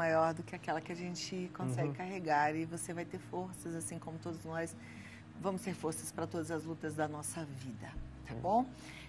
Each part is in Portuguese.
maior do que aquela que a gente consegue uhum. carregar e você vai ter forças, assim como todos nós vamos ter forças para todas as lutas da nossa vida, tá uhum. bom?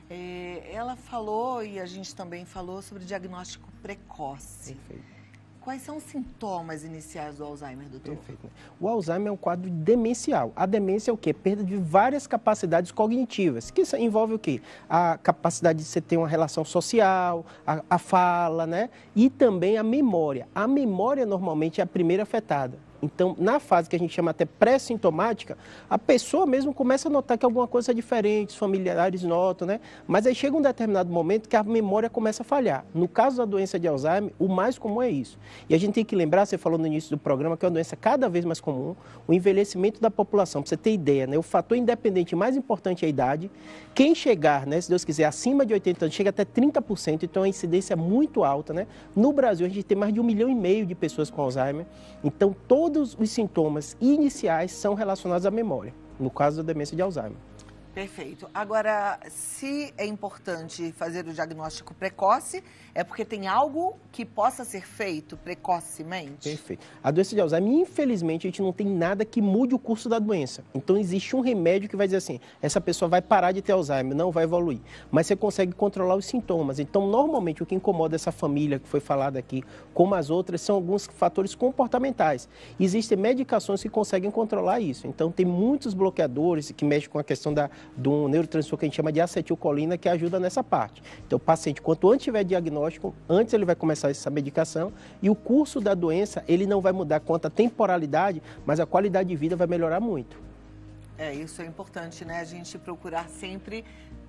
É, ela falou e a gente também falou sobre diagnóstico precoce. Perfeito. Quais são os sintomas iniciais do Alzheimer, doutor? Perfeito. O Alzheimer é um quadro demencial. A demência é o quê? Perda de várias capacidades cognitivas, que envolve o quê? A capacidade de você ter uma relação social, a, a fala, né? E também a memória. A memória normalmente é a primeira afetada. Então, na fase que a gente chama até pré-sintomática, a pessoa mesmo começa a notar que alguma coisa é diferente, os familiares notam, né? Mas aí chega um determinado momento que a memória começa a falhar. No caso da doença de Alzheimer, o mais comum é isso. E a gente tem que lembrar, você falou no início do programa, que é uma doença cada vez mais comum, o envelhecimento da população, para você ter ideia, né? O fator independente mais importante é a idade. Quem chegar, né, se Deus quiser, acima de 80 anos, chega até 30%, então a incidência é muito alta, né? No Brasil, a gente tem mais de um milhão e meio de pessoas com Alzheimer. Então, todo todos os sintomas iniciais são relacionados à memória, no caso da demência de Alzheimer. Perfeito. Agora, se é importante fazer o diagnóstico precoce, é porque tem algo que possa ser feito precocemente? Perfeito. A doença de Alzheimer, infelizmente, a gente não tem nada que mude o curso da doença. Então, existe um remédio que vai dizer assim: essa pessoa vai parar de ter Alzheimer, não vai evoluir. Mas você consegue controlar os sintomas. Então, normalmente, o que incomoda essa família que foi falada aqui, como as outras, são alguns fatores comportamentais. Existem medicações que conseguem controlar isso. Então, tem muitos bloqueadores que mexem com a questão da de um neurotransmissor que a gente chama de acetilcolina, que ajuda nessa parte. Então, o paciente, quanto antes tiver diagnóstico, antes ele vai começar essa medicação e o curso da doença, ele não vai mudar quanto à temporalidade, mas a qualidade de vida vai melhorar muito. É, isso é importante, né? A gente procurar sempre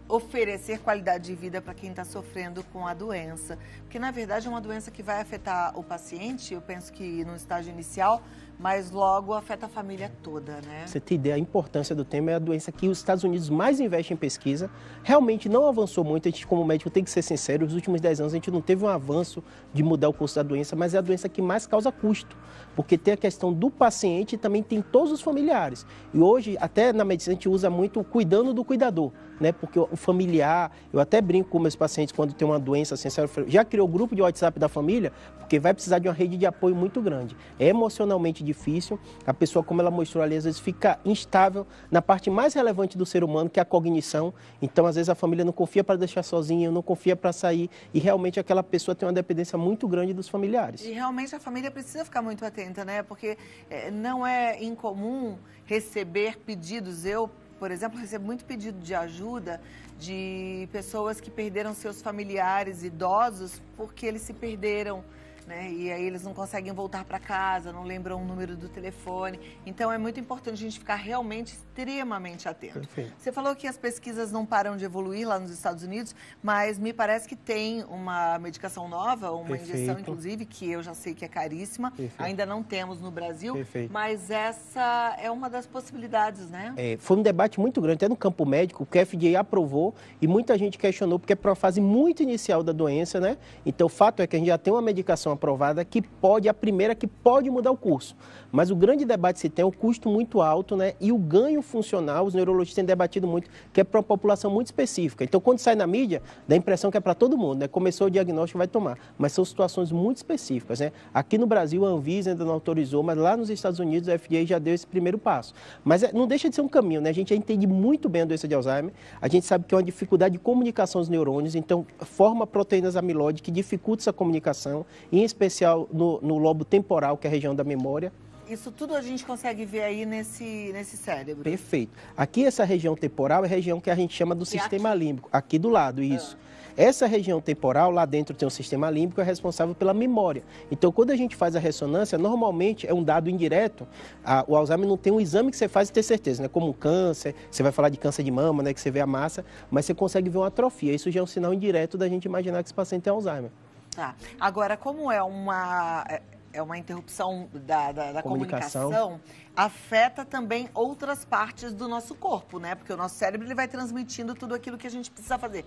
oferecer qualidade de vida para quem está sofrendo com a doença. Porque, na verdade, é uma doença que vai afetar o paciente, eu penso que no estágio inicial, mas logo afeta a família toda, né? Você tem ideia, a importância do tema é a doença que os Estados Unidos mais investem em pesquisa. Realmente não avançou muito, a gente como médico tem que ser sincero, nos últimos 10 anos a gente não teve um avanço de mudar o curso da doença, mas é a doença que mais causa custo, porque tem a questão do paciente e também tem todos os familiares. E hoje, até na medicina, a gente usa muito cuidando do cuidador, né? Porque o familiar, eu até brinco com meus pacientes quando tem uma doença, sincera, assim, já criou o grupo de WhatsApp da família, porque vai precisar de uma rede de apoio muito grande. É emocionalmente difícil difícil. A pessoa, como ela mostrou ali, às vezes fica instável na parte mais relevante do ser humano, que é a cognição. Então, às vezes, a família não confia para deixar sozinha, não confia para sair. E realmente aquela pessoa tem uma dependência muito grande dos familiares. E realmente a família precisa ficar muito atenta, né? Porque é, não é incomum receber pedidos. Eu, por exemplo, recebo muito pedido de ajuda de pessoas que perderam seus familiares idosos porque eles se perderam né? E aí eles não conseguem voltar para casa, não lembram o número do telefone. Então é muito importante a gente ficar realmente extremamente atento. Perfeito. Você falou que as pesquisas não param de evoluir lá nos Estados Unidos, mas me parece que tem uma medicação nova, uma Perfeito. injeção inclusive que eu já sei que é caríssima, Perfeito. ainda não temos no Brasil, mas essa é uma das possibilidades, né? É, foi um debate muito grande até no campo médico, que a FDA aprovou e muita gente questionou porque é para a fase muito inicial da doença, né? Então o fato é que a gente já tem uma medicação aprovada que pode, a primeira que pode mudar o curso. Mas o grande debate se tem é o custo muito alto né, e o ganho funcional, os neurologistas têm debatido muito, que é para uma população muito específica. Então, quando sai na mídia, dá a impressão que é para todo mundo, né? Começou o diagnóstico, vai tomar. Mas são situações muito específicas, né? Aqui no Brasil, a Anvisa ainda não autorizou, mas lá nos Estados Unidos, a FDA já deu esse primeiro passo. Mas é, não deixa de ser um caminho, né? A gente entende muito bem a doença de Alzheimer, a gente sabe que é uma dificuldade de comunicação dos neurônios, então forma proteínas amiloide que dificulta essa comunicação e em especial no, no lobo temporal, que é a região da memória. Isso tudo a gente consegue ver aí nesse, nesse cérebro. Perfeito. Aqui, essa região temporal é a região que a gente chama do e sistema aqui? límbico. Aqui do lado, ah. isso. Ah. Essa região temporal, lá dentro tem um sistema límbico, é responsável pela memória. Então, quando a gente faz a ressonância, normalmente é um dado indireto. A, o Alzheimer não tem um exame que você faz e ter certeza, né? Como um câncer, você vai falar de câncer de mama, né? Que você vê a massa, mas você consegue ver uma atrofia. Isso já é um sinal indireto da gente imaginar que esse paciente tem Alzheimer. Tá. Agora, como é uma é, é uma interrupção da, da, da comunicação. comunicação afeta também outras partes do nosso corpo, né? Porque o nosso cérebro ele vai transmitindo tudo aquilo que a gente precisa fazer.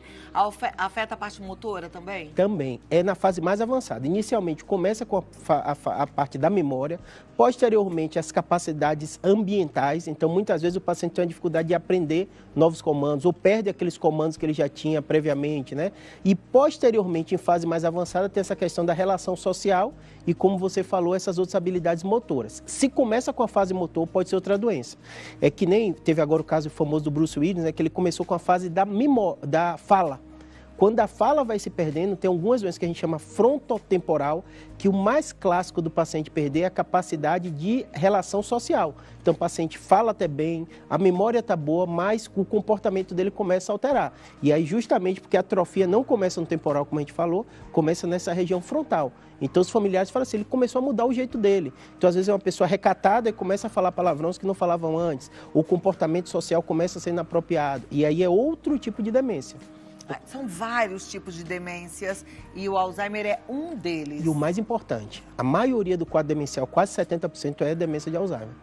Afeta a parte motora também? Também. É na fase mais avançada. Inicialmente começa com a, a, a parte da memória, posteriormente as capacidades ambientais. Então, muitas vezes o paciente tem uma dificuldade de aprender novos comandos ou perde aqueles comandos que ele já tinha previamente, né? E posteriormente, em fase mais avançada, tem essa questão da relação social e, como você falou, essas outras habilidades motoras. Se começa com a fase motor, pode ser outra doença. É que nem teve agora o caso famoso do Bruce Willis, né, que ele começou com a fase da, mimo, da fala. Quando a fala vai se perdendo, tem algumas doenças que a gente chama frontotemporal, que o mais clássico do paciente perder é a capacidade de relação social. Então, o paciente fala até bem, a memória está boa, mas o comportamento dele começa a alterar. E aí, justamente porque a atrofia não começa no temporal, como a gente falou, começa nessa região frontal. Então, os familiares falam assim, ele começou a mudar o jeito dele. Então, às vezes, é uma pessoa recatada e começa a falar palavrões que não falavam antes. O comportamento social começa a ser inapropriado. E aí é outro tipo de demência. São vários tipos de demências e o Alzheimer é um deles. E o mais importante, a maioria do quadro demencial, quase 70%, é demência de Alzheimer.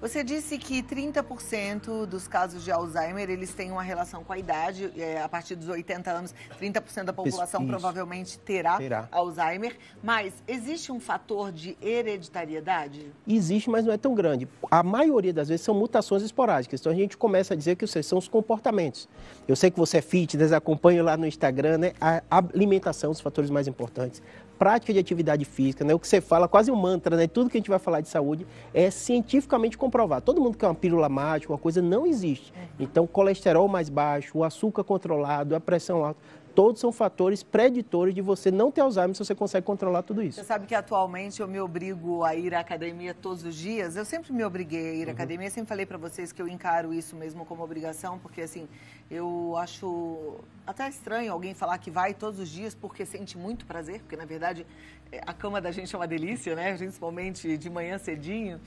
Você disse que 30% dos casos de Alzheimer, eles têm uma relação com a idade, é, a partir dos 80 anos, 30% da população Isso. provavelmente terá, terá, Alzheimer, mas existe um fator de hereditariedade? Existe, mas não é tão grande. A maioria das vezes são mutações esporádicas, então a gente começa a dizer que são os comportamentos. Eu sei que você é fitness, acompanho lá no Instagram, né? A alimentação, os fatores mais importantes, prática de atividade física, né? O que você fala, quase um mantra, né? Tudo que a gente vai falar de saúde é cientificamente comprovado. Todo mundo quer uma pílula mágica, uma coisa não existe. É. Então, colesterol mais baixo, o açúcar controlado, a pressão alta, todos são fatores preditores de você não ter Alzheimer se você consegue controlar tudo isso. Você sabe que atualmente eu me obrigo a ir à academia todos os dias. Eu sempre me obriguei a ir à uhum. academia, sempre falei para vocês que eu encaro isso mesmo como obrigação, porque assim, eu acho até estranho alguém falar que vai todos os dias porque sente muito prazer, porque na verdade é, a cama da gente é uma delícia, né? Principalmente de manhã cedinho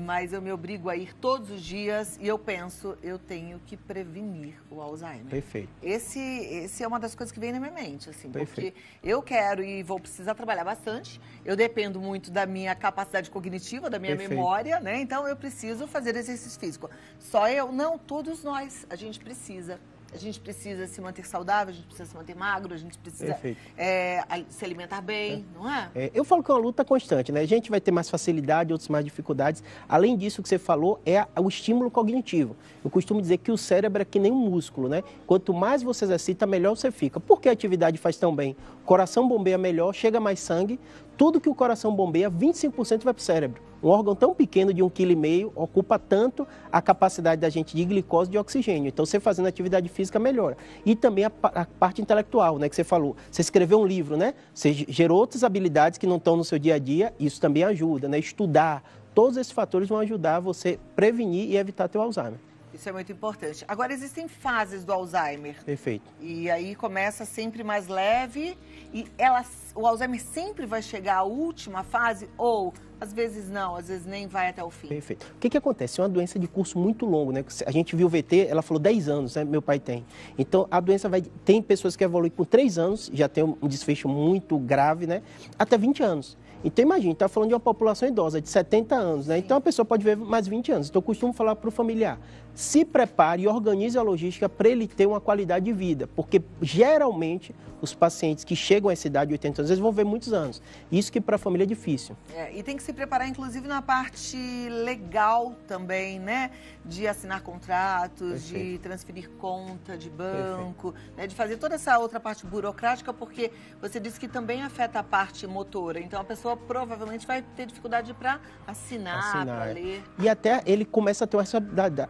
mas eu me obrigo a ir todos os dias e eu penso, eu tenho que prevenir o Alzheimer. Perfeito. Esse, esse é uma das coisas que vem na minha mente, assim, Perfeito. porque eu quero e vou precisar trabalhar bastante. Eu dependo muito da minha capacidade cognitiva, da minha Perfeito. memória, né? Então eu preciso fazer exercício físico. Só eu, não, todos nós, a gente precisa. A gente precisa se manter saudável, a gente precisa se manter magro, a gente precisa é, se alimentar bem, é. não é? é? Eu falo que é uma luta constante, né? A gente vai ter mais facilidade, outros mais dificuldades. Além disso, o que você falou é o estímulo cognitivo. Eu costumo dizer que o cérebro é que nem um músculo, né? Quanto mais você exercita, melhor você fica. Por que a atividade faz tão bem? O coração bombeia melhor, chega mais sangue. Tudo que o coração bombeia, 25% vai para o cérebro. Um órgão tão pequeno de 1,5 kg ocupa tanto a capacidade da gente de glicose e de oxigênio. Então, você fazendo atividade física melhora. E também a, a, parte intelectual, né, que você falou. Você escreveu um livro, né? Você gerou outras habilidades que não estão no seu dia a dia, isso também ajuda, né? Estudar, todos esses fatores vão ajudar você prevenir e evitar teu Alzheimer. Isso é muito importante. Agora, existem fases do Alzheimer. Perfeito. E aí começa sempre mais leve e ela, o Alzheimer sempre vai chegar à última fase ou às vezes não, às vezes nem vai até o fim. Perfeito. O que, que acontece? É uma doença de curso muito longo, né? A gente viu o VT, ela falou 10 anos, né? Meu pai tem. Então, a doença vai. Tem pessoas que evoluem com 3 anos, já tem um desfecho muito grave, né? Até 20 anos. Então, imagina, está falando de uma população idosa de 70 anos, né? Então, a pessoa pode viver mais 20 anos. Então, eu costumo falar para o familiar: se prepare e organize a logística para ele ter uma qualidade de vida, porque geralmente os pacientes que chegam a essa idade de 80 anos, vão ver muitos anos. Isso que para a família é difícil. É, e tem que se preparar, inclusive, na parte legal também, né? De assinar contratos, Perfeito. de transferir conta de banco, né? de fazer toda essa outra parte burocrática, porque você disse que também afeta a parte motora. Então, a pessoa provavelmente vai ter dificuldade para assinar, assinar para é. ler. E até ele começa a ter essa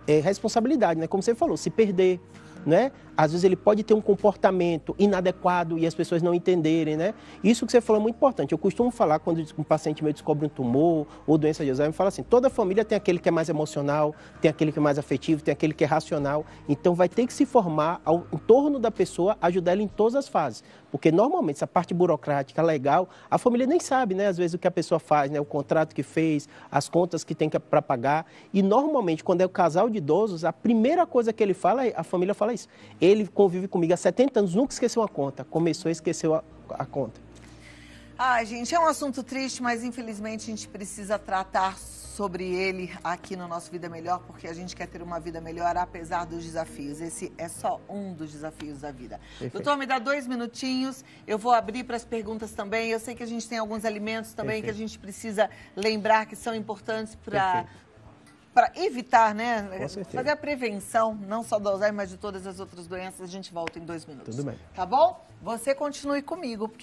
é, responsabilidade, né? Como você falou, se perder, né? Às vezes ele pode ter um comportamento inadequado e as pessoas não entenderem, né? Isso que você falou é muito importante. Eu costumo falar quando um paciente meu descobre um tumor ou doença de Alzheimer, fala assim: toda família tem aquele que é mais emocional, tem aquele que é mais afetivo, tem aquele que é racional. Então vai ter que se formar ao, em torno da pessoa, ajudar ela em todas as fases. Porque normalmente essa parte burocrática, legal, a família nem sabe, né? Às vezes o que a pessoa faz, né? O contrato que fez, as contas que tem para pagar. E normalmente quando é o casal de idosos, a primeira coisa que ele fala, é, a família fala é nós. Ele convive comigo há 70 anos, nunca esqueceu a conta. Começou e esqueceu a, a conta. Ah, gente, é um assunto triste, mas infelizmente a gente precisa tratar sobre ele aqui no nosso Vida Melhor, porque a gente quer ter uma vida melhor apesar dos desafios. Esse é só um dos desafios da vida. Perfeito. Doutor, me dá dois minutinhos, eu vou abrir para as perguntas também. Eu sei que a gente tem alguns alimentos também Perfeito. que a gente precisa lembrar que são importantes para para evitar, né? Fazer a prevenção, não só do Alzheimer, mas de todas as outras doenças. A gente volta em dois minutos. Tudo bem. Tá bom? Você continue comigo, porque a